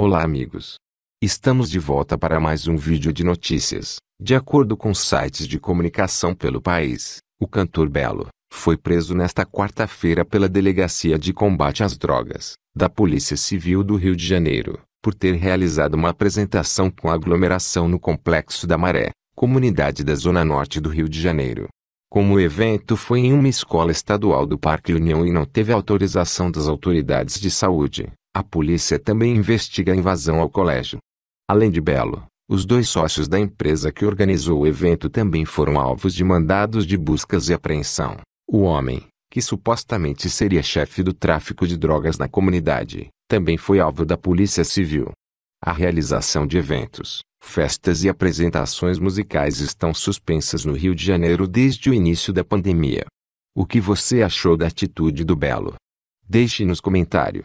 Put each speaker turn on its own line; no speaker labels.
Olá amigos! Estamos de volta para mais um vídeo de notícias. De acordo com sites de comunicação pelo país, o cantor Belo foi preso nesta quarta-feira pela Delegacia de Combate às Drogas da Polícia Civil do Rio de Janeiro por ter realizado uma apresentação com aglomeração no Complexo da Maré, comunidade da Zona Norte do Rio de Janeiro. Como o evento foi em uma escola estadual do Parque União e não teve autorização das autoridades de saúde, a polícia também investiga a invasão ao colégio. Além de Belo, os dois sócios da empresa que organizou o evento também foram alvos de mandados de buscas e apreensão. O homem, que supostamente seria chefe do tráfico de drogas na comunidade, também foi alvo da Polícia Civil. A realização de eventos, festas e apresentações musicais estão suspensas no Rio de Janeiro desde o início da pandemia. O que você achou da atitude do Belo? Deixe nos comentários.